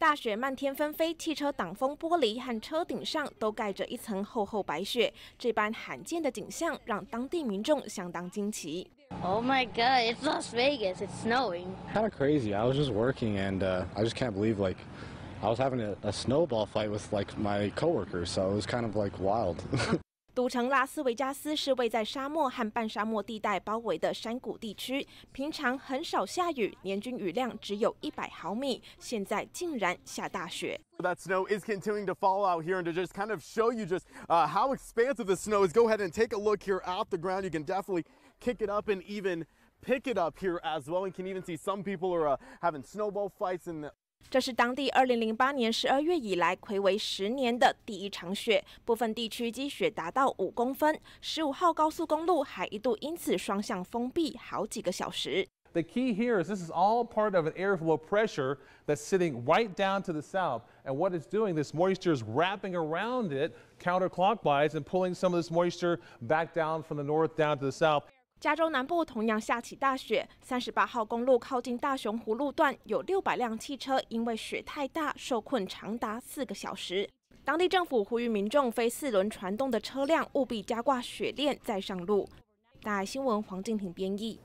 大雪漫天纷飞，汽车挡风玻璃和车顶上都盖着一层厚厚白雪，这般罕见的景象让当地民众相当惊奇。Oh my God! It's Las Vegas. It's snowing. Kind of crazy. I was just working, and uh, I just can't believe like I was having a, a snowball fight with like my coworkers. So it was kind of like wild. 赌城拉斯维加斯是位在沙漠和半沙漠地带包围的山谷地区，平常很少下雨，年均雨量只有一百毫米，现在竟然下大雪。That snow is continuing to fall out here, and to just kind of show you just uh, how expansive the snow is, go ahead and take a look here at the ground. You can definitely kick it up and even pick it up here as well, and can even see some people are uh, having snowball fights and 这是当地2008年12月以来暌违十年的第一场雪，部分地区积雪达到5公分。15号高速公路还一度因此双向封闭好几个小时。The key here is this is all part of an airflow pressure that's sitting right down to the south. And what it's doing, this moisture is wrapping around it counterclockwise and pulling some of this moisture back down from the north down to the south. 加州南部同样下起大雪，三十八号公路靠近大熊湖路段有六百辆汽车因为雪太大受困长达四个小时。当地政府呼吁民众，非四轮传动的车辆务必加挂雪链再上路。大新闻黄静婷编译。